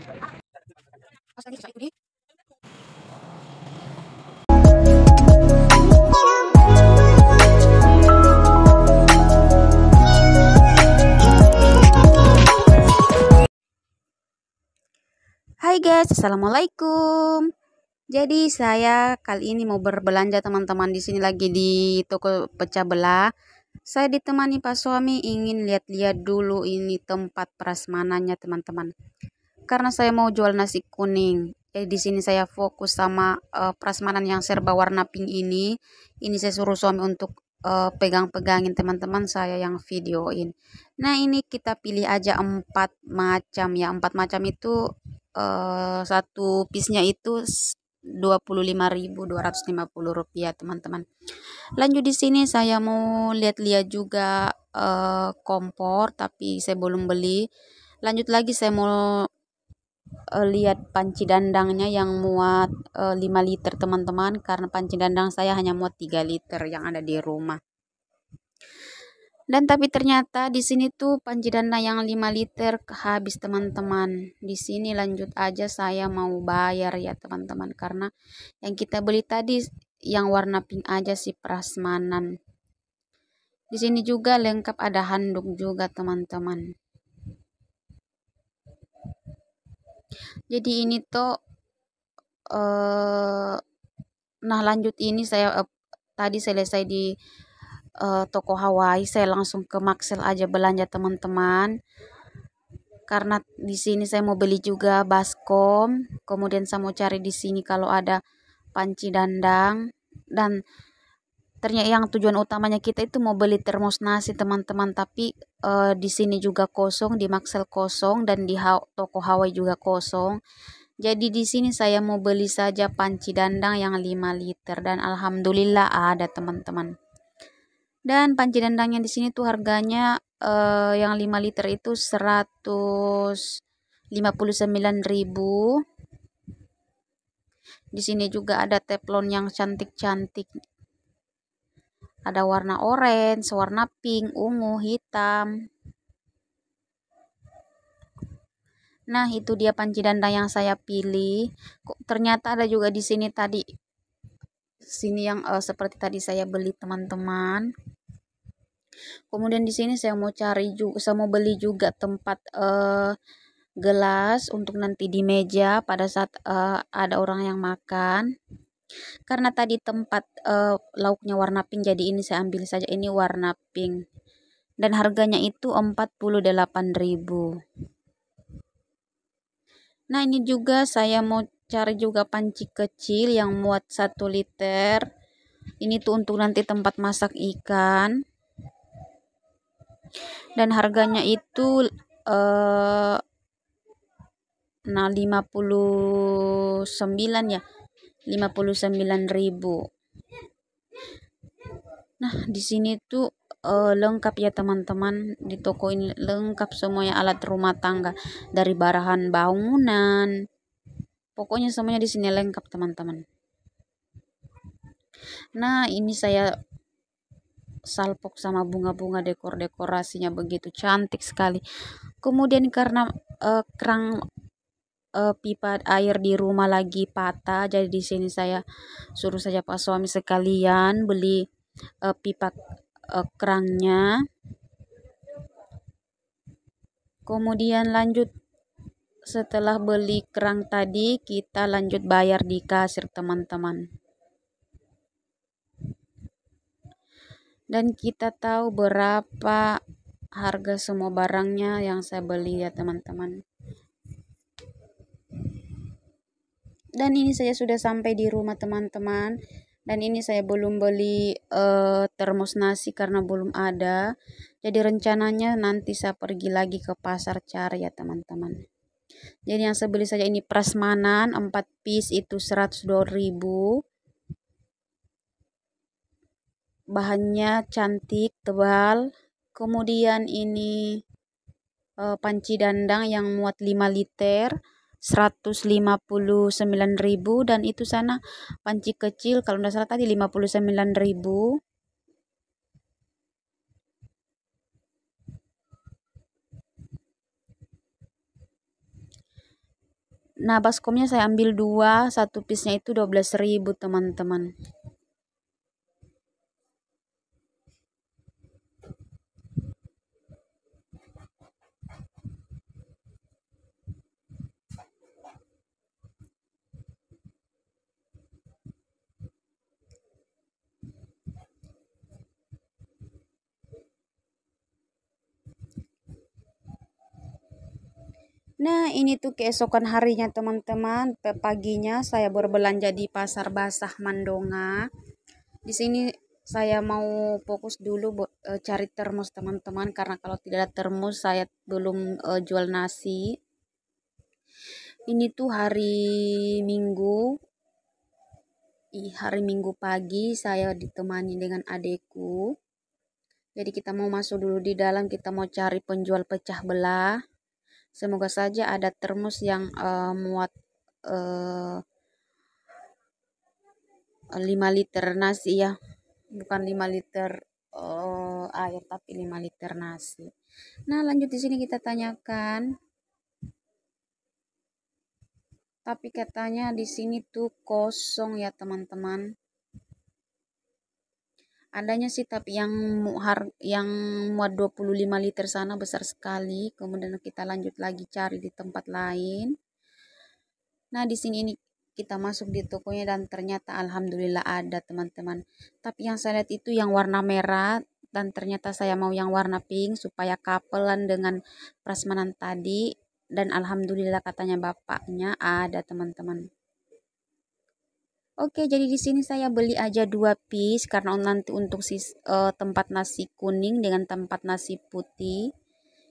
Hai guys, assalamualaikum. Jadi saya kali ini mau berbelanja teman-teman di sini lagi di toko pecah belah. Saya ditemani pak suami ingin lihat-lihat dulu ini tempat prasmanannya teman-teman karena saya mau jual nasi kuning. Jadi eh, di sini saya fokus sama uh, prasmanan yang serba warna pink ini. Ini saya suruh suami untuk uh, pegang-pegangin teman-teman saya yang videoin. Nah, ini kita pilih aja empat macam ya. Empat macam itu uh, satu piece-nya itu Rp25.250 teman-teman. Lanjut di sini saya mau lihat-lihat juga uh, kompor tapi saya belum beli. Lanjut lagi saya mau uh, lihat panci dandangnya yang muat uh, eh, 5 liter teman-teman karena panci dandang saya hanya muat 3 liter yang ada di rumah dan tapi ternyata di sini tuh panci dana yang 5 liter habis teman-teman di sini lanjut aja saya mau bayar ya teman-teman karena yang kita beli tadi yang warna pink aja si prasmanan di sini juga lengkap ada handuk juga teman-teman jadi ini tuh eh nah lanjut ini saya eh, tadi selesai di eh, toko Hawaii saya langsung ke Maxel aja belanja teman-teman karena di sini saya mau beli juga baskom kemudian saya mau cari di sini kalau ada panci dandang dan ternyata yang tujuan utamanya kita itu mau beli termos nasi teman-teman tapi uh, di sini juga kosong di Maxel kosong dan di ha toko Hawaii juga kosong jadi di sini saya mau beli saja panci dandang yang 5 liter dan alhamdulillah ada teman-teman dan panci dandang yang di sini tuh harganya uh, yang 5 liter itu 159.000 di sini juga ada teflon yang cantik-cantik ada warna orange, warna pink, ungu, hitam. Nah, itu dia panci dandang yang saya pilih. Kok ternyata ada juga di sini tadi. Sini yang uh, seperti tadi saya beli, teman-teman. Kemudian di sini saya mau cari juga saya mau beli juga tempat uh, gelas untuk nanti di meja pada saat uh, ada orang yang makan karena tadi tempat uh, lauknya warna pink jadi ini saya ambil saja ini warna pink dan harganya itu 48.000 nah ini juga saya mau cari juga panci kecil yang muat 1 liter ini tuh untuk nanti tempat masak ikan dan harganya itu eh, nah 59 ya 59.000 nah di sini tuh uh, lengkap ya teman-teman di toko ini lengkap semua ya alat rumah tangga dari barahan bangunan pokoknya semuanya di sini lengkap teman-teman nah ini saya salpok sama bunga-bunga dekor dekorasinya begitu cantik sekali kemudian karena uh, kerang uh, pipa air di rumah lagi patah jadi di sini saya suruh saja pak suami sekalian beli uh, pipa uh, kerangnya kemudian lanjut setelah beli kerang tadi kita lanjut bayar di kasir teman-teman dan kita tahu berapa harga semua barangnya yang saya beli ya teman-teman dan ini saya sudah sampai di rumah teman-teman dan ini saya belum beli uh, termos nasi karena belum ada jadi rencananya nanti saya pergi lagi ke pasar cari ya teman-teman jadi yang saya beli saja ini prasmanan 4 piece itu 102.000 bahannya cantik tebal kemudian ini uh, panci dandang yang muat 5 liter 159.000 dan itu sana panci kecil kalau tidak salah tadi 59.000 Nah, baskomnya saya ambil dua, satu piece-nya itu 12.000, teman-teman. Nah ini tuh keesokan harinya teman-teman paginya saya berbelanja di pasar basah Mandonga. Di sini saya mau fokus dulu e, cari termos teman-teman karena kalau tidak ada termos saya belum eh, jual nasi. Ini tuh hari Minggu. Ih, hari Minggu pagi saya ditemani dengan adekku. Jadi kita mau masuk dulu di dalam kita mau cari penjual pecah belah Semoga saja ada termos yang uh, muat uh, eh, 5 liter nasi ya. Bukan 5 liter uh, air tapi 5 liter nasi. Nah, lanjut di sini kita tanyakan tapi katanya di sini tuh kosong ya teman-teman adanya sih tapi yang muhar yang muat 25 liter sana besar sekali kemudian kita lanjut lagi cari di tempat lain nah di sini ini kita masuk di tokonya dan ternyata alhamdulillah ada teman-teman tapi yang saya lihat itu yang warna merah dan ternyata saya mau yang warna pink supaya kapelan dengan prasmanan tadi dan alhamdulillah katanya bapaknya ada teman-teman Oke, jadi di sini saya beli aja dua piece karena nanti untuk si uh, eh, tempat nasi kuning dengan tempat nasi putih.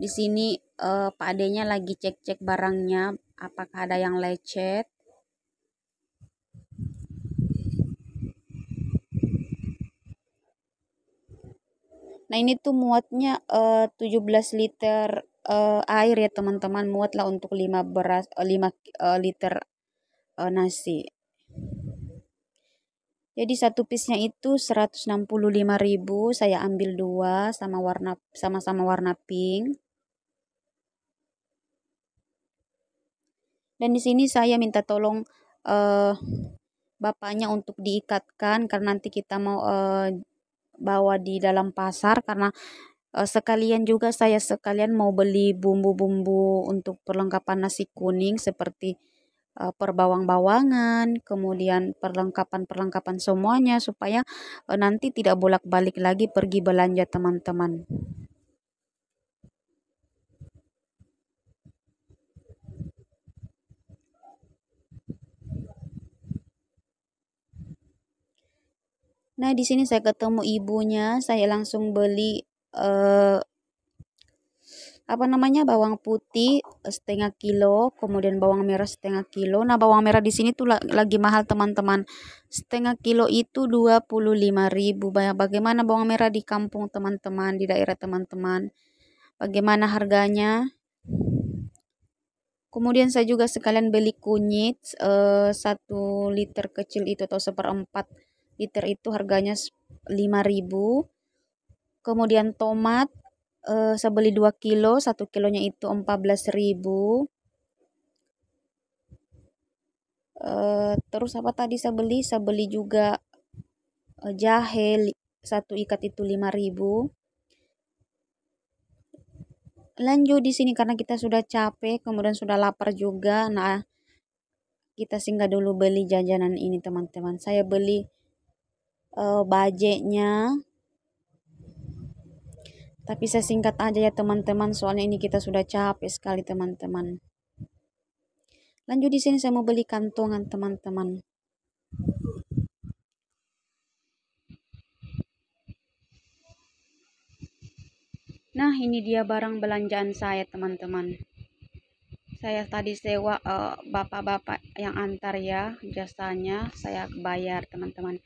Di sini uh, Pak Adenya lagi cek-cek barangnya apakah ada yang lecet. Nah, ini tuh muatnya eh, uh, 17 liter uh, air ya, teman-teman. Muatlah untuk 5 beras 5 uh, liter uh, nasi. Jadi satu piece-nya itu 165.000, saya ambil dua sama warna sama-sama warna pink. Dan di sini saya minta tolong uh, bapaknya untuk diikatkan karena nanti kita mau uh, bawa di dalam pasar karena uh, sekalian juga saya sekalian mau beli bumbu-bumbu untuk perlengkapan nasi kuning seperti Eh, perbawang-bawangan, kemudian perlengkapan-perlengkapan semuanya supaya eh, nanti tidak bolak-balik lagi pergi belanja teman-teman. Nah, di sini saya ketemu ibunya, saya langsung beli uh, apa namanya bawang putih eh, setengah kilo kemudian bawang merah setengah kilo nah bawang merah di sini tuh lagi mahal teman-teman setengah kilo itu 25.000 bagaimana bawang merah di kampung teman-teman di daerah teman-teman bagaimana harganya kemudian saya juga sekalian beli kunyit eh, satu liter kecil itu atau seperempat liter itu harganya 5.000 kemudian tomat uh, eh, saya beli 2 kilo, 1 kilonya itu 14.000. Uh, eh, terus apa tadi saya beli saya beli juga uh, jahe satu ikat itu 5000 lanjut di sini karena kita sudah capek kemudian sudah lapar juga nah kita singgah dulu beli jajanan ini teman-teman saya beli uh, bajeknya tapi saya singkat aja ya teman-teman, soalnya ini kita sudah capek sekali teman-teman. Lanjut di sini saya mau beli kantongan teman-teman. Nah, ini dia barang belanjaan saya teman-teman. Saya tadi sewa eh, bapak-bapak uh, yang antar ya jasanya, saya bayar teman-teman.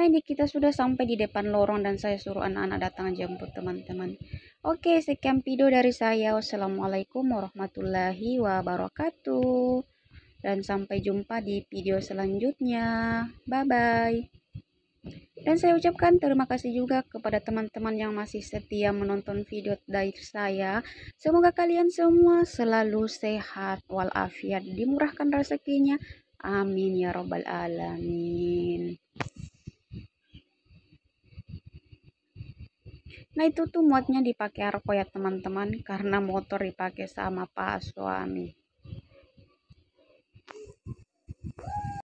Nah ini kita sudah sampai di depan lorong dan saya suruh anak-anak datang jemput teman-teman. Oke sekian video dari saya. Wassalamualaikum warahmatullahi wabarakatuh. Dan sampai jumpa di video selanjutnya. Bye-bye. Dan saya ucapkan terima kasih juga kepada teman-teman yang masih setia menonton video dari saya. Semoga kalian semua selalu sehat walafiat, dimurahkan rezekinya. Amin ya robbal alamin. Nah itu tuh muatnya dipakai Arko ya teman-teman karena motor dipakai sama Pak suami.